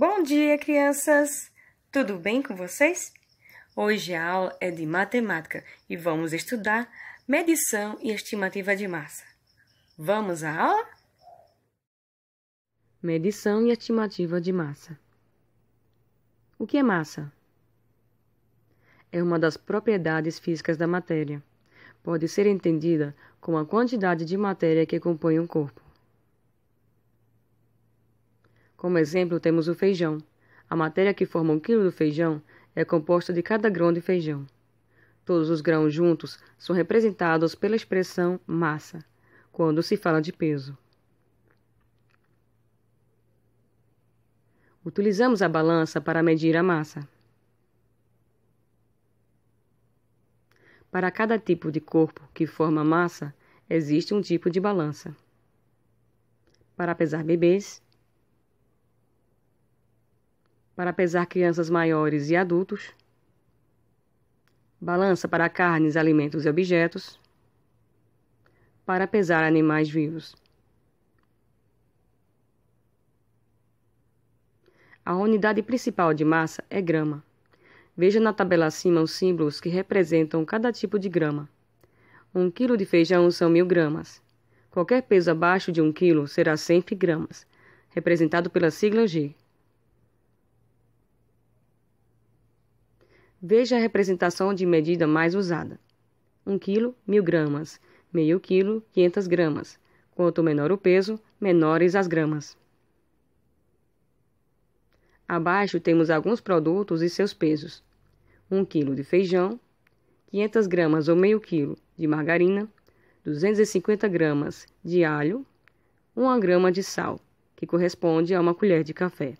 Bom dia, crianças! Tudo bem com vocês? Hoje a aula é de matemática e vamos estudar medição e estimativa de massa. Vamos à aula? Medição e estimativa de massa. O que é massa? É uma das propriedades físicas da matéria. Pode ser entendida como a quantidade de matéria que compõe um corpo. Como exemplo, temos o feijão. A matéria que forma um quilo do feijão é composta de cada grão de feijão. Todos os grãos juntos são representados pela expressão massa, quando se fala de peso. Utilizamos a balança para medir a massa. Para cada tipo de corpo que forma massa, existe um tipo de balança. Para pesar bebês, para pesar crianças maiores e adultos, balança para carnes, alimentos e objetos, para pesar animais vivos. A unidade principal de massa é grama. Veja na tabela acima os símbolos que representam cada tipo de grama. um quilo de feijão são mil gramas. Qualquer peso abaixo de um quilo será 100 gramas, representado pela sigla G. Veja a representação de medida mais usada. 1 kg, 1.000 gramas. Meio quilo, 500 gramas. Quanto menor o peso, menores as gramas. Abaixo temos alguns produtos e seus pesos. 1 kg de feijão, 500 gramas ou meio quilo de margarina, 250 gramas de alho, 1 grama de sal, que corresponde a uma colher de café.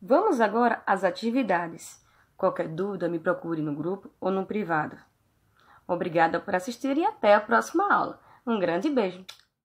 Vamos agora às atividades. Qualquer dúvida, me procure no grupo ou no privado. Obrigada por assistir e até a próxima aula. Um grande beijo!